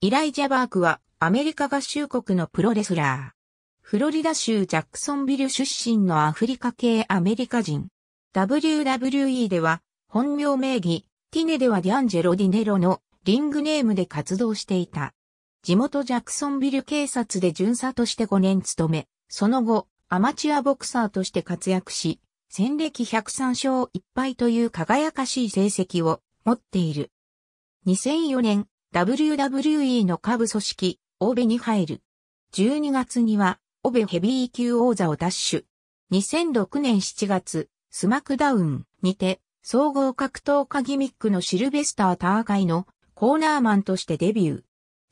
イライジャ・バークはアメリカ合衆国のプロレスラー。フロリダ州ジャクソンビル出身のアフリカ系アメリカ人。WWE では本名名義、ティネではディアンジェロ・ディネロのリングネームで活動していた。地元ジャクソンビル警察で巡査として5年勤め、その後、アマチュアボクサーとして活躍し、戦歴103勝1敗という輝かしい成績を持っている。2004年、WWE の下部組織、オベに入る。12月には、オベヘビー級王座を奪取。2006年7月、スマクダウンにて、総合格闘家ギミックのシルベスター・ターガイのコーナーマンとしてデビュー。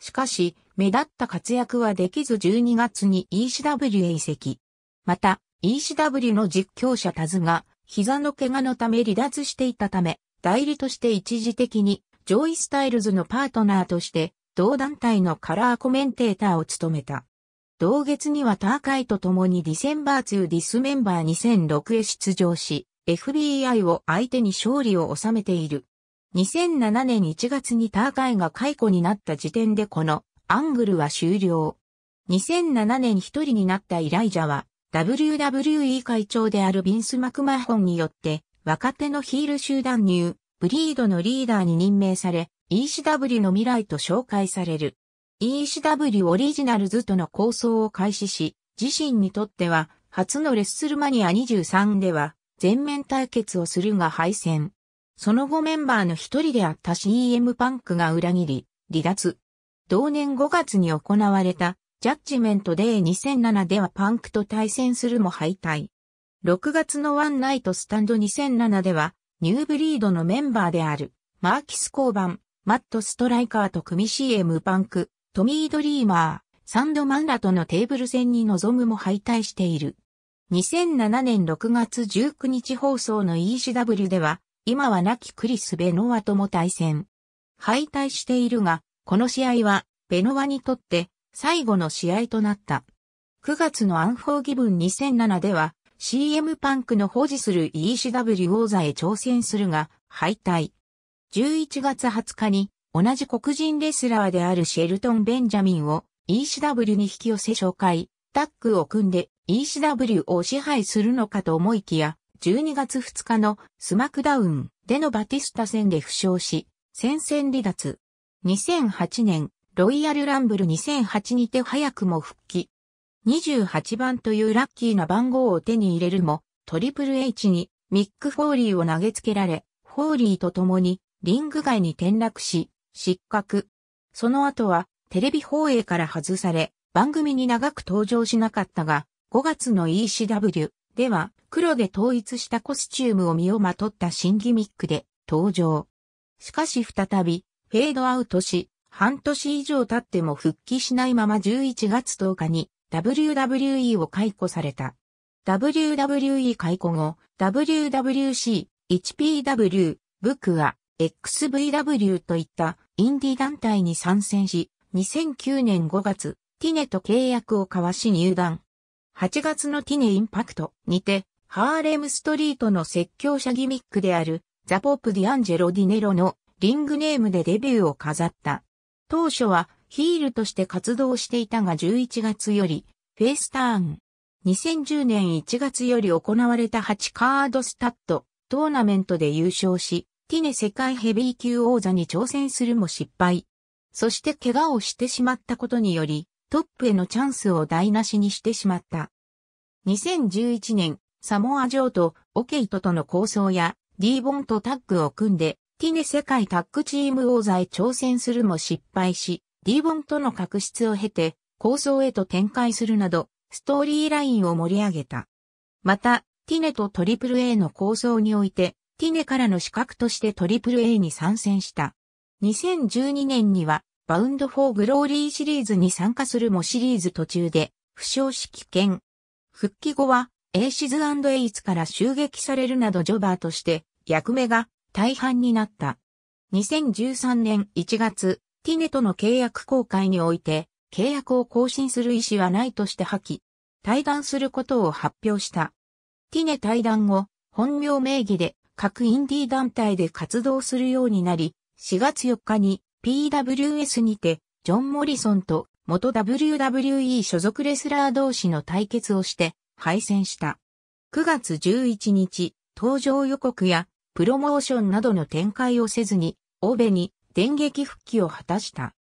しかし、目立った活躍はできず12月に ECW へ移籍。また、ECW の実況者タズが、膝の怪我のため離脱していたため、代理として一時的にジョイ・スタイルズのパートナーとして、同団体のカラーコメンテーターを務めた。同月にはターカイと共にディセンバー2ディスメンバー2006へ出場し、FBI を相手に勝利を収めている。2007年1月にターカイが解雇になった時点でこのアングルは終了。2007年一人になったイライジャは WWE 会長であるビンス・マクマホンによって若手のヒール集団入ブリードのリーダーに任命され、ECW の未来と紹介される。ECW オリジナルズとの構想を開始し、自身にとっては、初のレッスルマニア23では、全面対決をするが敗戦。その後メンバーの一人であった CM パンクが裏切り、離脱。同年5月に行われた、ジャッジメントデー2007ではパンクと対戦するも敗退。6月のワンナイトスタンド2007では、ニューブリードのメンバーである、マーキス・コーバン、マット・ストライカーと組 CM パンク、トミー・ドリーマー、サンドマンラとのテーブル戦に臨むも敗退している。2007年6月19日放送の ECW では、今は亡きクリス・ベノワとも対戦。敗退しているが、この試合は、ベノワにとって、最後の試合となった。9月のアンフォーギブン2007では、CM パンクの保持する ECW 王座へ挑戦するが、敗退。11月20日に、同じ黒人レスラーであるシェルトン・ベンジャミンを ECW に引き寄せ紹介、タッグを組んで ECW を支配するのかと思いきや、12月2日のスマックダウンでのバティスタ戦で負傷し、戦線離脱。2008年、ロイヤルランブル2008にて早くも復帰。28番というラッキーな番号を手に入れるも、トリプル H にミック・フォーリーを投げつけられ、フォーリーと共にリング外に転落し、失格。その後はテレビ放映から外され、番組に長く登場しなかったが、5月の ECW では黒で統一したコスチュームを身をまとった新ギミックで登場。しかし再びフェードアウトし、半年以上経っても復帰しないまま11月10日に WWE を解雇された。WWE 解雇後、WWC、h p w ブクア、XVW といったインディ団体に参戦し、2009年5月、ティネと契約を交わし入団。8月のティネインパクトにて、ハーレムストリートの説教者ギミックである、ザ・ポップ・ディアンジェロ・ディネロのリングネームでデビューを飾った。当初はヒールとして活動していたが11月より、フェイスターン。2010年1月より行われた8カードスタッドトーナメントで優勝し、ティネ世界ヘビー級王座に挑戦するも失敗。そして怪我をしてしまったことにより、トップへのチャンスを台無しにしてしまった。2011年、サモア・ジョーとオケイトとの構想や、ディーボンとタッグを組んで、ティネ世界タッグチーム王座へ挑戦するも失敗し、D ンとの確執を経て構想へと展開するなど、ストーリーラインを盛り上げた。また、ティネと AAA の構想において、ティネからの資格として AAA に参戦した。2012年には、バウンド・フォー・グローリーシリーズに参加するもシリーズ途中で、負傷し危険。復帰後は、エイシズエイツから襲撃されるなどジョバーとして、役目が大半になった。2013年1月、ティネとの契約公開において、契約を更新する意思はないとして破棄、退団することを発表した。ティネ退団後、本名名義で各インディー団体で活動するようになり、4月4日に PWS にて、ジョン・モリソンと元 WWE 所属レスラー同士の対決をして敗戦した。9月11日、登場予告やプロモーションなどの展開をせずに、欧米に電撃復帰を果たした。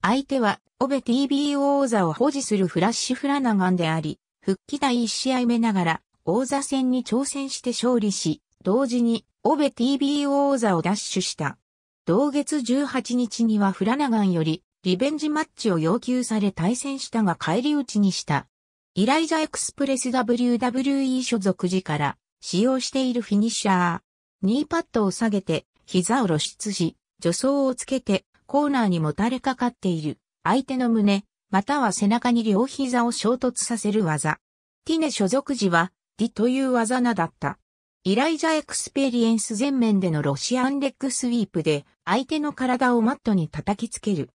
相手は、オベ TBO 王座を保持するフラッシュ・フラナガンであり、復帰第1試合目ながら、王座戦に挑戦して勝利し、同時に、オベ TBO 王座を奪取した。同月18日にはフラナガンより、リベンジマッチを要求され対戦したが帰り討ちにした。イライザエクスプレス WWE 所属時から使用しているフィニッシャー。ニーパッドを下げて膝を露出し、助走をつけてコーナーにもたれかかっている相手の胸、または背中に両膝を衝突させる技。ティネ所属時は、ディという技名だった。イライザエクスペリエンス全面でのロシアンレッグスウィープで相手の体をマットに叩きつける。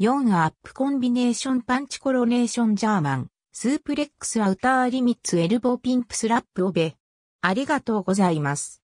4アップコンビネーションパンチコロネーションジャーマン、スープレックスアウターリミッツエルボーピンプスラップオベ。ありがとうございます。